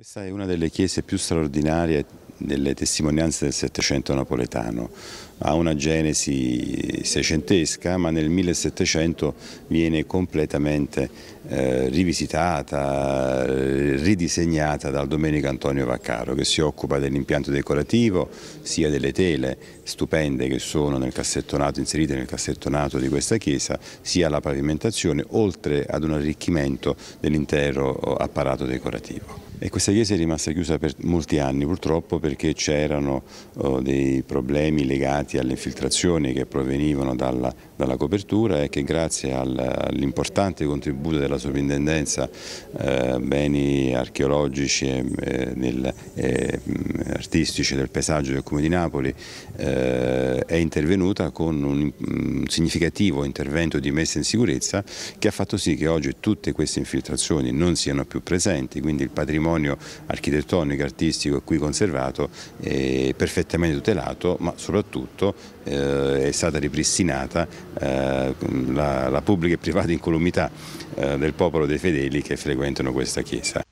Questa è una delle chiese più straordinarie delle testimonianze del Settecento napoletano, ha una genesi seicentesca ma nel 1700 viene completamente eh, rivisitata, ridisegnata dal Domenico Antonio Vaccaro che si occupa dell'impianto decorativo sia delle tele stupende che sono nel cassettonato, inserite nel cassettonato di questa chiesa sia la pavimentazione oltre ad un arricchimento dell'intero oh, apparato decorativo. E questa chiesa è rimasta chiusa per molti anni purtroppo perché c'erano oh, dei problemi legati legati alle infiltrazioni che provenivano dalla, dalla copertura e che grazie all'importante contributo della sovrintendenza eh, beni archeologici e, eh, nel, eh, artistici del paesaggio del Comune di Napoli eh, è intervenuta con un, un, significativo intervento di messa in sicurezza che ha fatto sì che oggi tutte queste infiltrazioni non siano più presenti, quindi il patrimonio architettonico, artistico è qui conservato, è perfettamente tutelato, ma soprattutto eh, è stata ripristinata eh, la, la, pubblica e privata incolumità eh, del popolo dei fedeli che frequentano questa chiesa.